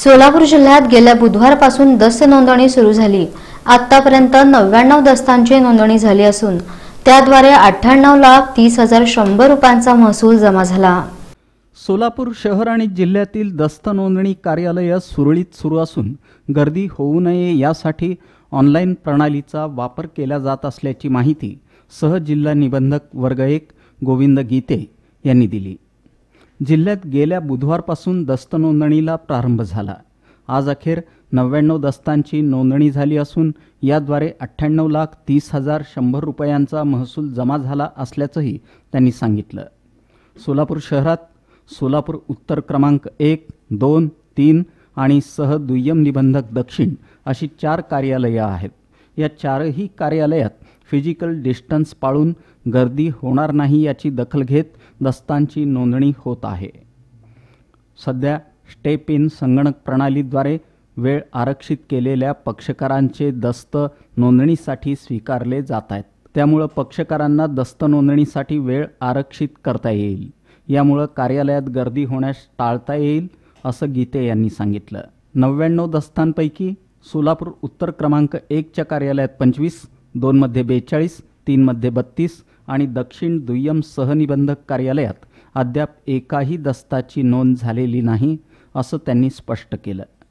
सोलापूर जिल्ह्यात गेल्या बुधवारपासून दस्त नोंदणी सुरू झाली आतापर्यंत नव्याण्णव दस्तांची नोंदणी झाली असून त्याद्वारे अठ्ठ्याण्णव लाख तीस हजार शंभर रुपयांचा महसूल जमा झाला सोलापूर शहर आणि जिल्ह्यातील दस्त नोंदणी कार्यालयं सुरळीत सुरू असून गर्दी होऊ नये यासाठी ऑनलाईन प्रणालीचा वापर केला जात असल्याची माहिती सहजिल्हा निबंधक वर्ग एक गोविंद गीते यांनी दिली जिल्ह्यात गेल्या बुधवारपासून दस्त नोंदणीला प्रारंभ झाला आज अखेर नव्याण्णव दस्तांची नोंदणी झाली असून याद्वारे अठ्ठ्याण्णव लाख तीस हजार शंभर रुपयांचा महसूल जमा झाला असल्याचंही त्यांनी सांगितलं सोलापूर शहरात सोलापूर उत्तर क्रमांक एक दोन तीन आणि सह दुय्यम निबंधक दक्षिण अशी चार कार्यालयं आहेत या चारही कार्यालयात फिजिकल डिस्टन्स पाळून गर्दी होणार नाही याची दखल घेत दस्तांची नोंदणी होत आहे सध्या स्टेप इन संगणक प्रणालीद्वारे वेळ आरक्षित केलेल्या पक्षकारांचे दस्त नोंदणीसाठी स्वीकारले जात आहेत त्यामुळं पक्षकारांना दस्त नोंदणीसाठी वेळ आरक्षित करता येईल यामुळं कार्यालयात गर्दी होण्यास टाळता येईल असं गीते यांनी सांगितलं नव्याण्णव दस्तांपैकी सोलापूर उत्तर क्रमांक एकच्या कार्यालयात पंचवीस दोनमध्ये बेचाळीस तीनमध्ये बत्तीस आणि दक्षिण दुय्यम सहनिबंधक कार्यालयात अद्याप एकाही दस्ताची नोंद झालेली नाही असं त्यांनी स्पष्ट केलं